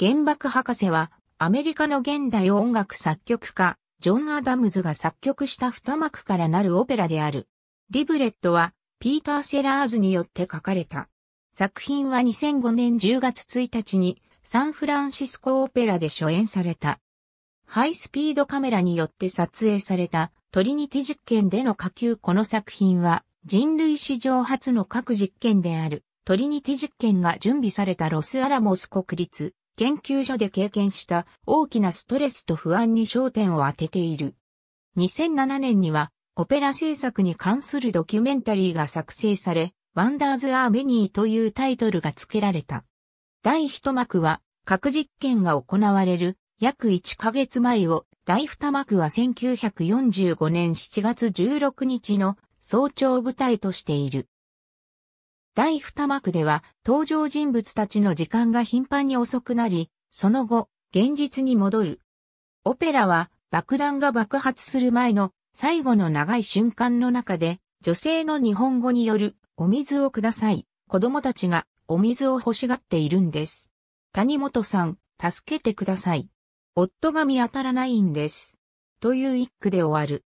原爆博士は、アメリカの現代音楽作曲家、ジョン・アダムズが作曲した二幕からなるオペラである。リブレットは、ピーター・セラーズによって書かれた。作品は2005年10月1日に、サンフランシスコオペラで初演された。ハイスピードカメラによって撮影されたトリニティ実験での下級この作品は人類史上初の各実験であるトリニティ実験が準備されたロスアラモス国立研究所で経験した大きなストレスと不安に焦点を当てている。2007年にはオペラ制作に関するドキュメンタリーが作成され、ワンダーズ・アーベニーというタイトルが付けられた。第一幕は核実験が行われる約1ヶ月前を、第二幕は1945年7月16日の早朝部隊としている。第二幕では登場人物たちの時間が頻繁に遅くなり、その後、現実に戻る。オペラは爆弾が爆発する前の最後の長い瞬間の中で、女性の日本語によるお水をください。子供たちがお水を欲しがっているんです。谷本さん、助けてください。夫が見当たらないんです。という一句で終わる。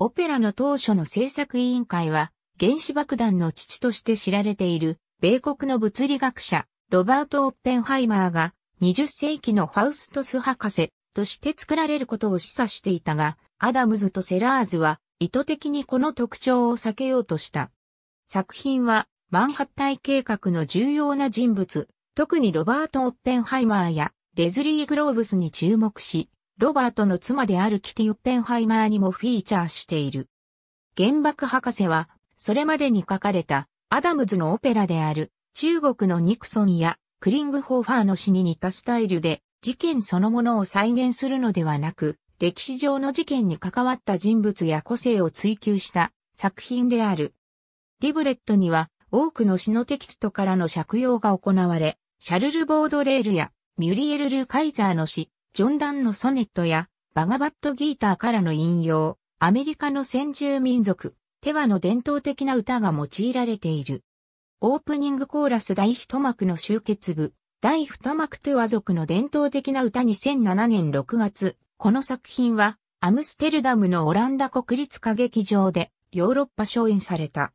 オペラの当初の制作委員会は、原子爆弾の父として知られている、米国の物理学者、ロバート・オッペンハイマーが、20世紀のファウストス博士として作られることを示唆していたが、アダムズとセラーズは意図的にこの特徴を避けようとした。作品はマンハッタイ計画の重要な人物、特にロバート・オッペンハイマーやレズリー・グローブスに注目し、ロバートの妻であるキティ・オッペンハイマーにもフィーチャーしている。原爆博士はそれまでに書かれたアダムズのオペラである中国のニクソンやクリングホーファーの詩に似たスタイルで事件そのものを再現するのではなく歴史上の事件に関わった人物や個性を追求した作品である。リブレットには多くの詩のテキストからの借用が行われ、シャルル・ボードレールやミュリエル・ル・カイザーの詩、ジョン・ダンのソネットやバガバット・ギーターからの引用、アメリカの先住民族、テワの伝統的な歌が用いられている。オープニングコーラス第一幕の集結部、第二幕テワ族の伝統的な歌2007年6月、この作品は、アムステルダムのオランダ国立歌劇場で、ヨーロッパ初演された。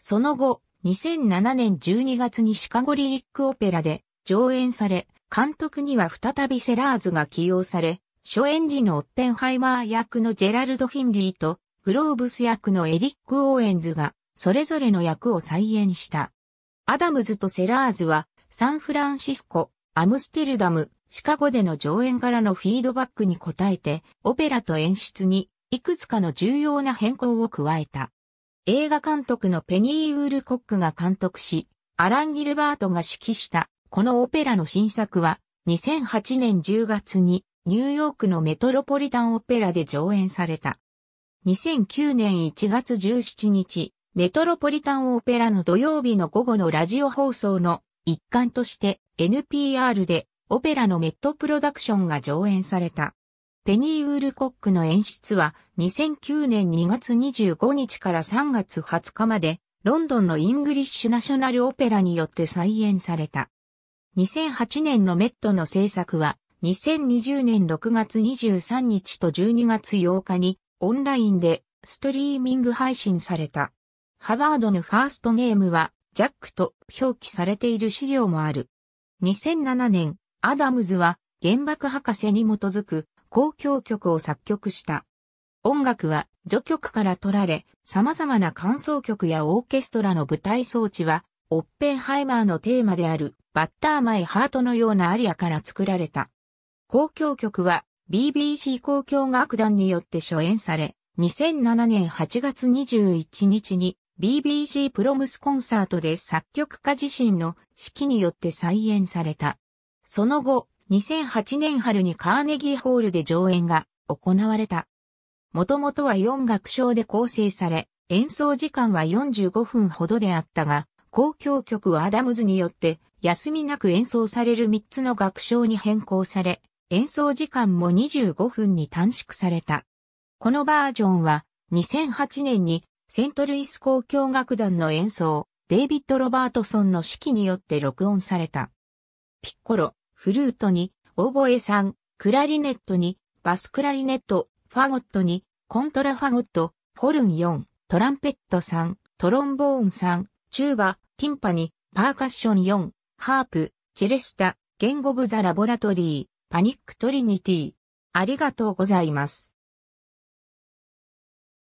その後、2007年12月にシカゴリリックオペラで上演され、監督には再びセラーズが起用され、初演時のオッペンハイマー役のジェラルド・フィンリーと、グローブス役のエリック・オーエンズが、それぞれの役を再演した。アダムズとセラーズは、サンフランシスコ、アムステルダム、シカゴでの上演からのフィードバックに応えて、オペラと演出に、いくつかの重要な変更を加えた。映画監督のペニー・ウール・コックが監督し、アラン・ギルバートが指揮した、このオペラの新作は、2008年10月に、ニューヨークのメトロポリタンオペラで上演された。2009年1月17日、メトロポリタンオペラの土曜日の午後のラジオ放送の一環として NPR でオペラのメットプロダクションが上演された。ペニー・ウールコックの演出は2009年2月25日から3月20日までロンドンのイングリッシュナショナルオペラによって再演された。2008年のメットの制作は2020年6月23日と12月8日にオンラインでストリーミング配信された。ハバードのファーストネームはジャックと表記されている資料もある。2007年、アダムズは原爆博士に基づく公共曲を作曲した。音楽は序曲から取られ、様々な感想曲やオーケストラの舞台装置は、オッペンハイマーのテーマである、バッターマイハートのようなアリアから作られた。公共曲は BBC 公共楽団によって初演され、2007年8月21日に BBC プロムスコンサートで作曲家自身の指揮によって再演された。その後、2008年春にカーネギーホールで上演が行われた。もともとは4楽章で構成され、演奏時間は45分ほどであったが、公共曲はアダムズによって休みなく演奏される3つの楽章に変更され、演奏時間も25分に短縮された。このバージョンは2008年にセントルイス交響楽団の演奏、デイビッド・ロバートソンの指揮によって録音された。ピッコロ、フルートに、オーボエさん、クラリネットに、バスクラリネット、ファゴットに、コントラファゴット、ホルン4、トランペット3、トロンボーン3、チューバ、ティンパニ、パーカッション4、ハープ、チェレスタ、言語部ザ・ラボラトリー、パニックトリニティ。ありがとうございます。